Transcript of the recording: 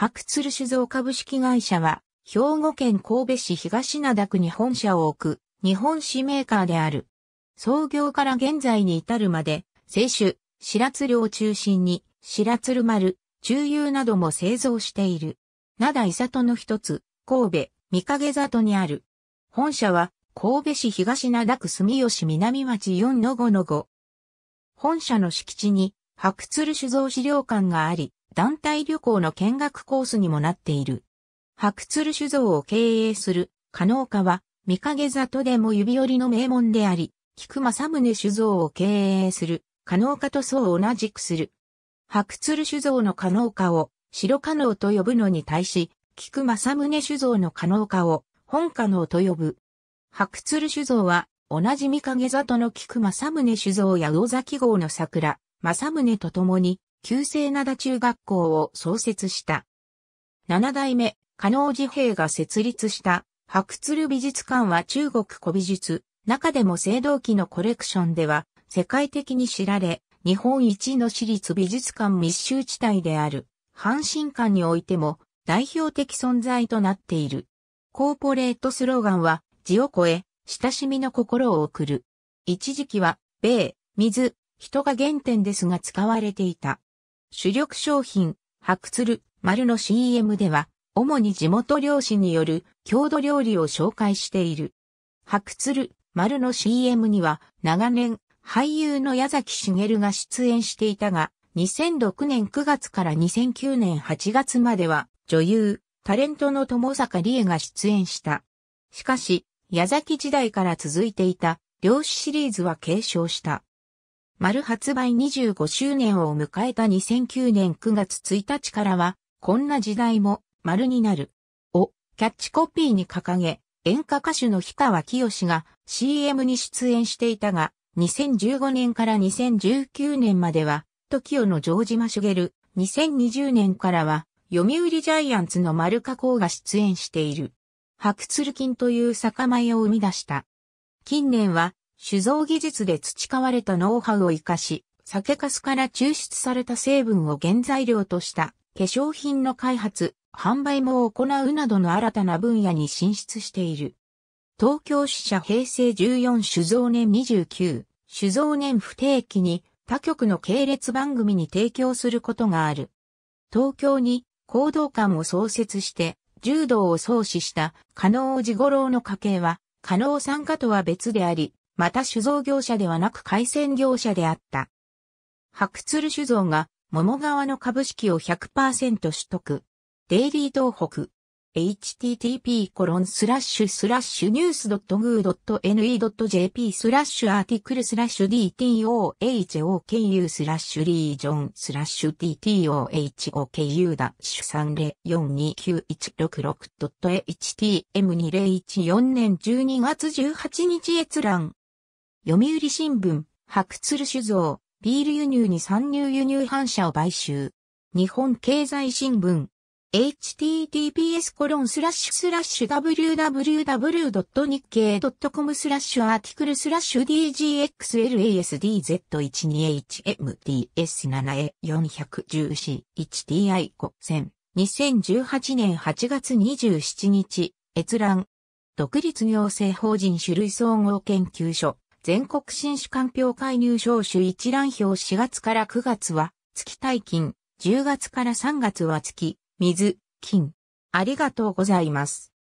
白鶴酒造株式会社は、兵庫県神戸市東灘区に本社を置く、日本酒メーカーである。創業から現在に至るまで、清酒、白鶴を中心に、白鶴丸、中油なども製造している。灘伊里の一つ、神戸、三影里にある。本社は、神戸市東灘区住吉南町4の5の5。本社の敷地に、白鶴酒造資料館があり、団体旅行の見学コースにもなっている。白鶴酒造を経営する、加納家は、三影里でも指折りの名門であり、菊正宗酒造を経営する、加納家とそう同じくする。白鶴酒造の加納家を、白加納と呼ぶのに対し、菊正宗酒造の加納家を、本加納と呼ぶ。白鶴酒造は、同じ三影里の菊正宗酒造や魚崎号の桜、正宗と共に、旧制灘中学校を創設した。七代目、加納治平が設立した白鶴美術館は中国古美術、中でも青銅器のコレクションでは世界的に知られ、日本一の私立美術館密集地帯である阪神館においても代表的存在となっている。コーポレートスローガンは字を超え、親しみの心を送る。一時期は、米、水、人が原点ですが使われていた。主力商品、白鶴、丸の CM では、主に地元漁師による郷土料理を紹介している。白鶴、丸の CM には、長年、俳優の矢崎茂が出演していたが、2006年9月から2009年8月までは、女優、タレントの友坂理恵が出演した。しかし、矢崎時代から続いていた、漁師シリーズは継承した。丸発売25周年を迎えた2009年9月1日からは、こんな時代も丸になる。をキャッチコピーに掲げ、演歌歌手の氷川清が CM に出演していたが、2015年から2019年までは、TOKIO の城島茂、2020年からは、読売ジャイアンツの丸加工が出演している。白鶴金という酒米を生み出した。近年は、酒造技術で培われたノウハウを活かし、酒粕から抽出された成分を原材料とした化粧品の開発、販売も行うなどの新たな分野に進出している。東京支社平成14酒造年29、酒造年不定期に他局の系列番組に提供することがある。東京に行動館を創設して柔道を創始した加納治五郎の家系は加納参加とは別であり、また酒造業者ではなく海鮮業者であった。白鶴酒造が桃川の株式を100%取得。デイリー東北。http コロンスラッシュスラッシュニュースぐ .ne.jp スラッシュアーティクルスラッシュ dtohoku スラッシュリージョンスラッシュ t t o h o k u ダッシュ 3042916.htm2014 年12月18日閲覧読売新聞、白鶴酒造、ビール輸入に参入輸入反射を買収。日本経済新聞、https コロンスラッシュスラッシュ www. 日経 .com スラッシュアーティクルスラッシュ dgxlasdz12hmds7a414tI5000 2018年8月27日、閲覧。独立行政法人種類総合研究所。全国新酒鑑評会入賞種一覧表4月から9月は月大金、10月から3月は月、水、金。ありがとうございます。